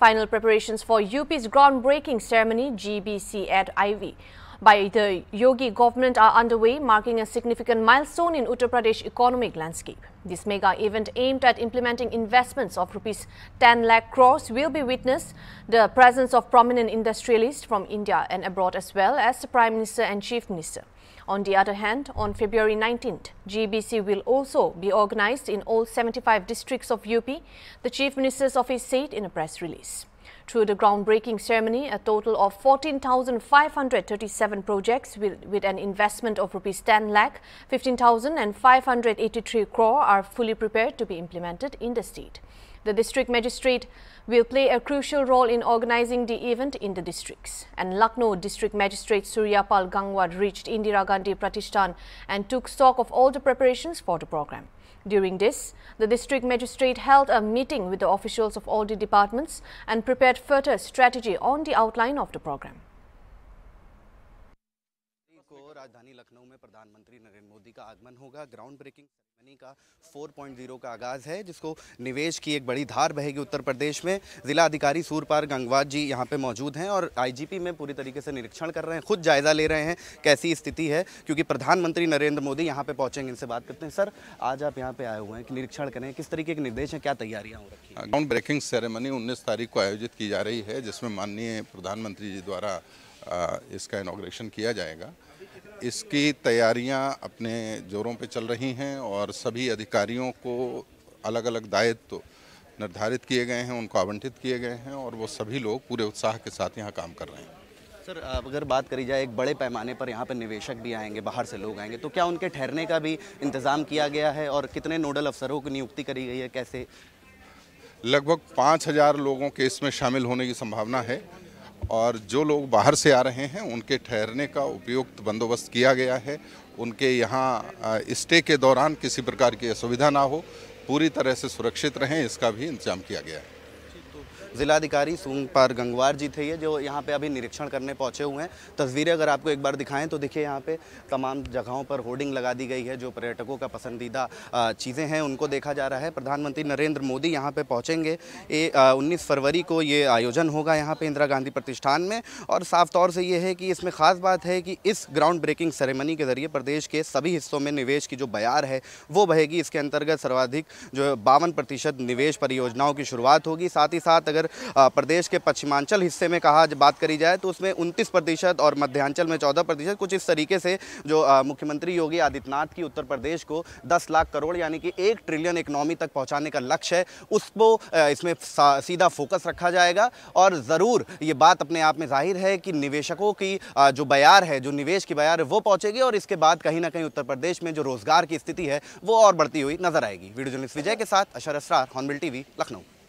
Final preparations for UP's groundbreaking ceremony, GBC at Ivy by the Yogi government are underway, marking a significant milestone in Uttar Pradesh economic landscape. This mega event aimed at implementing investments of rupees 10 lakh crores will be witnessed. The presence of prominent industrialists from India and abroad as well as the Prime Minister and Chief Minister. On the other hand, on February 19th, GBC will also be organized in all 75 districts of UP, the Chief Minister's office said in a press release. Through the groundbreaking ceremony, a total of 14,537 projects with, with an investment of rupees 10 lakh 15,583 crore are fully prepared to be implemented in the state. The district magistrate will play a crucial role in organizing the event in the districts. And Lucknow district magistrate Suryapal Gangwad reached Indira Gandhi Pratishthan and took stock of all the preparations for the program. During this, the district magistrate held a meeting with the officials of all the departments and prepared further strategy on the outline of the program. राजधानी लखनऊ में प्रधानमंत्री नरेंद्र मोदी का आगमन होगा ground breaking ceremony का 4.0 का आगाज़ है जिसको निवेश की एक बड़ी धार बहेगी उत्तर प्रदेश में जिला अधिकारी सूरपार गंगवाद जी यहाँ पे मौजूद हैं और आईजीपी में पूरी तरीके से निरीक्षण कर रहे हैं खुद जायज़ा ले रहे हैं कैसी स्थिति है क्योंकि प्रधानमंत्री नरेंद्र मोदी यहाँ पे पहुँचेंगे इनसे बात करते हैं सर आज आप यहाँ पे आए हुए हैं कि निरीक्षण करें किस तरीके के निर्देश हैं क्या तैयारियाँ हो रखी ग्राउंड ब्रेकिंग सेरेमनी उन्नीस तारीख को आयोजित की जा रही है जिसमें माननीय प्रधानमंत्री जी द्वारा इसका इनाग्रेशन किया जाएगा इसकी तैयारियां अपने जोरों पे चल रही हैं और सभी अधिकारियों को अलग अलग दायित्व तो निर्धारित किए गए हैं उनको आवंटित किए गए हैं और वो सभी लोग पूरे उत्साह के साथ यहाँ काम कर रहे हैं सर अगर बात करी जाए एक बड़े पैमाने पर यहाँ पर निवेशक भी आएंगे बाहर से लोग आएंगे तो क्या उनके ठहरने का भी इंतज़ाम किया गया है और कितने नोडल अफसरों की नियुक्ति करी गई है कैसे लगभग पाँच हज़ार लोगों के इसमें शामिल होने की संभावना है और जो लोग बाहर से आ रहे हैं उनके ठहरने का उपयुक्त बंदोबस्त किया गया है उनके यहाँ स्टे के दौरान किसी प्रकार की असुविधा ना हो पूरी तरह से सुरक्षित रहें इसका भी इंतजाम किया गया है जिलाधिकारी सूंग पार गंगवार जी थे ये जो यहाँ पे अभी निरीक्षण करने पहुँचे हुए हैं तस्वीरें अगर आपको एक बार दिखाएं तो देखिए यहाँ पे तमाम जगहों पर होर्डिंग लगा दी गई है जो पर्यटकों का पसंदीदा चीज़ें हैं उनको देखा जा रहा है प्रधानमंत्री नरेंद्र मोदी यहाँ पर पहुँचेंगे ये उन्नीस फरवरी को ये आयोजन होगा यहाँ पर इंदिरा गांधी प्रतिष्ठान में और साफ तौर से ये है कि इसमें ख़ास बात है कि इस ग्राउंड ब्रेकिंग सेरेमनी के ज़रिए प्रदेश के सभी हिस्सों में निवेश की जो बयार है वो बहेगी इसके अंतर्गत सर्वाधिक जो बावन प्रतिशत निवेश परियोजनाओं की शुरुआत होगी साथ ही साथ साथ अगर प्रदेश के पश्चिमांचल हिस्से में कहा बात करी जाए तो उसमें उनतीस प्रतिशत और मध्यांचल में चौदह प्रतिशत कुछ इस तरीके से जो मुख्यमंत्री योगी आदित्यनाथ की उत्तर प्रदेश को दस लाख करोड़ यानी कि एक ट्रिलियन इकोनॉमी तक पहुँचाने का लक्ष्य है उसको इसमें सीधा फोकस रखा जाएगा और ज़रूर ये बात अपने आप में जाहिर है कि निवेशकों की जो बयार है जो निवेश की बयार है वो पहुँचेगी और इसके बाद कहीं ना कहीं उत्तर प्रदेश में जो रोज़गार की स्थिति है वो और बढ़ती हुई नजर आएगी वीडियो जर्नलिस्ट विजय के साथ अशर असरार हॉर्नबिल टीवी लखनऊ